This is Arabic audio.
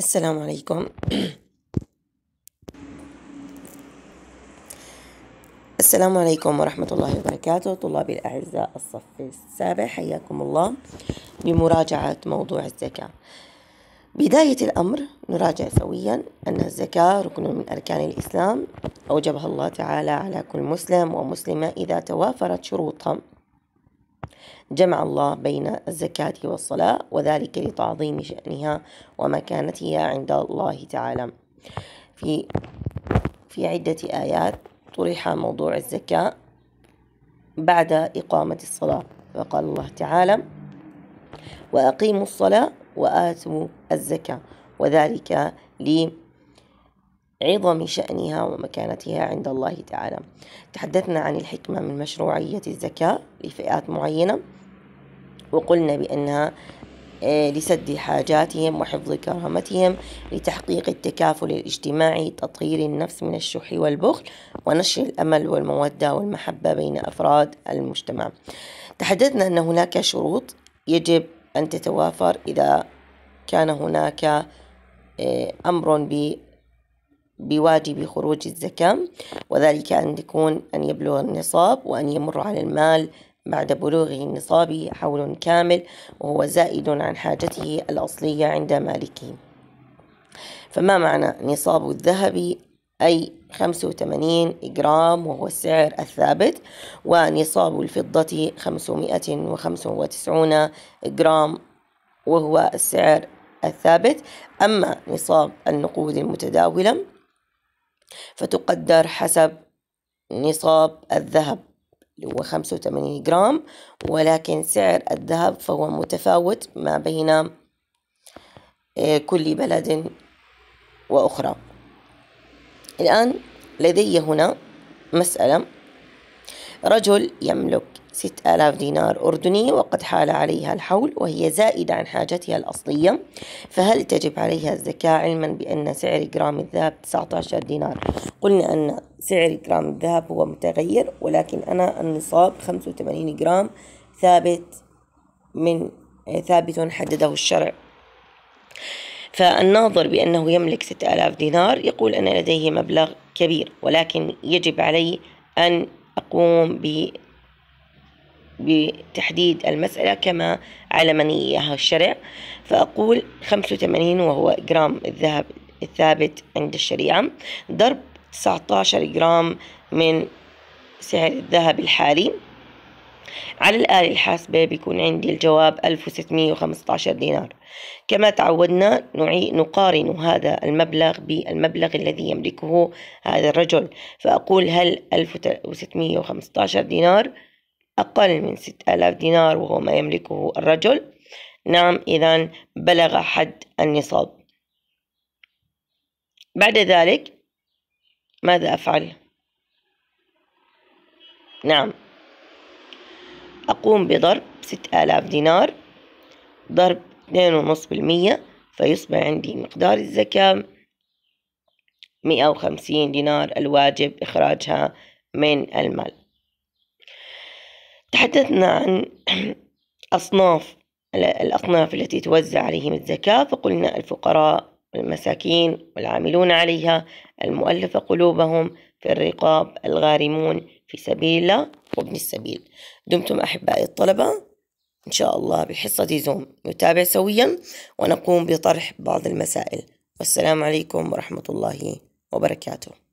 السلام عليكم السلام عليكم ورحمة الله وبركاته طلابي الأعزاء الصف السابع حياكم الله بمراجعة موضوع الزكاة بداية الأمر نراجع سويا أن الزكاة ركن من أركان الإسلام أوجبها الله تعالى على كل مسلم ومسلمة إذا توافرت شروطها جمع الله بين الزكاة والصلاة وذلك لتعظيم شأنها ومكانتها عند الله تعالى في في عدة آيات طرح موضوع الزكاة بعد إقامة الصلاة فقال الله تعالى وأقيموا الصلاة وآتوا الزكاة وذلك لي عظم شأنها ومكانتها عند الله تعالى تحدثنا عن الحكمة من مشروعية الزكاة لفئات معينة وقلنا بأنها آه، لسد حاجاتهم وحفظ كرامتهم لتحقيق التكافل الاجتماعي تطهير النفس من الشح والبخل ونشر الأمل والمودة والمحبة بين أفراد المجتمع تحدثنا أن هناك شروط يجب أن تتوافر إذا كان هناك آه، أمر بواجب خروج الزكاة وذلك أن تكون أن يبلغ النصاب وأن يمر على المال بعد بلوغه النصاب حول كامل وهو زائد عن حاجته الأصلية عند مالكه فما معنى نصاب الذهب أي 85 جرام وهو السعر الثابت ونصاب الفضة 595 جرام وهو السعر الثابت أما نصاب النقود المتداولة فتقدر حسب نصاب الذهب اللي هو 85 جرام ولكن سعر الذهب فهو متفاوت ما بين آه، كل بلد وأخرى الآن لدي هنا مسألة رجل يملك ستة آلاف دينار أردني وقد حال عليها الحول وهي زائدة عن حاجتها الأصلية فهل تجب عليها الزكاة علما بأن سعر جرام الذهب 19 دينار قلنا أن سعر جرام الذهب هو متغير ولكن أنا النصاب 85 جرام ثابت من ثابت حدده الشرع فالناظر بأنه يملك ستة آلاف دينار يقول أن لديه مبلغ كبير ولكن يجب عليه أن تقوم بتحديد المسألة كما علمني إياها الشرع فأقول خمسة وثمانين وهو جرام الذهب الثابت عند الشريعة ضرب 19 جرام من سعر الذهب الحالي على الآلة الحاسبة بيكون عندي الجواب 1615 دينار كما تعودنا نعي نقارن هذا المبلغ بالمبلغ الذي يملكه هذا الرجل فأقول هل 1615 دينار أقل من 6000 دينار وهو ما يملكه الرجل نعم إذا بلغ حد النصاب بعد ذلك ماذا أفعل؟ نعم أقوم بضرب ست آلاف دينار ضرب اثنين ونص بالمية فيصبح عندي مقدار الزكاة مئة وخمسين دينار الواجب إخراجها من المال تحدثنا عن أصناف الأصناف التي توزع عليهم الزكاة فقلنا الفقراء والمساكين والعاملون عليها المؤلف قلوبهم في الرقاب الغارمون في سبيل الله وابن السبيل دمتم أحبائي الطلبة إن شاء الله بحصة زوم نتابع سويا ونقوم بطرح بعض المسائل والسلام عليكم ورحمة الله وبركاته